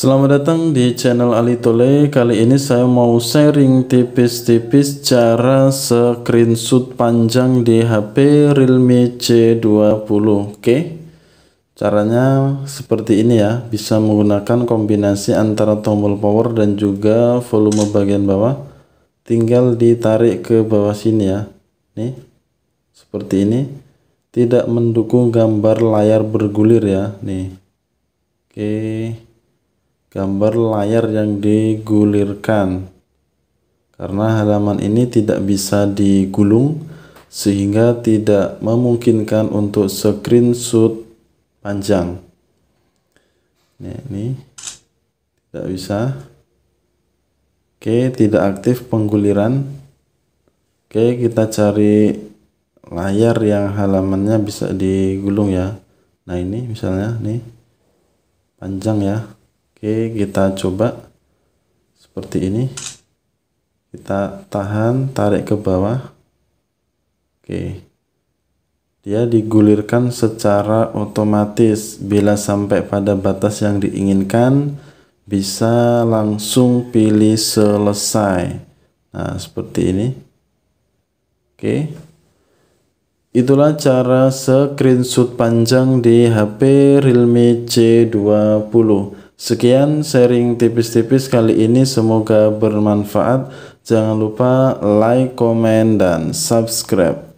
Selamat datang di channel Ali Tole. Kali ini saya mau sharing tipis-tipis cara screenshot panjang di HP Realme C20. Oke. Caranya seperti ini ya, bisa menggunakan kombinasi antara tombol power dan juga volume bagian bawah. Tinggal ditarik ke bawah sini ya. Nih. Seperti ini. Tidak mendukung gambar layar bergulir ya. Nih. Oke gambar layar yang digulirkan karena halaman ini tidak bisa digulung sehingga tidak memungkinkan untuk screenshot panjang ini, ini tidak bisa oke tidak aktif pengguliran oke kita cari layar yang halamannya bisa digulung ya nah ini misalnya nih panjang ya Oke, kita coba seperti ini. Kita tahan, tarik ke bawah. Oke. Dia digulirkan secara otomatis. Bila sampai pada batas yang diinginkan, bisa langsung pilih selesai. Nah, seperti ini. Oke. Itulah cara screenshot panjang di HP Realme C20. Sekian sharing tipis-tipis kali ini semoga bermanfaat. Jangan lupa like, komen, dan subscribe.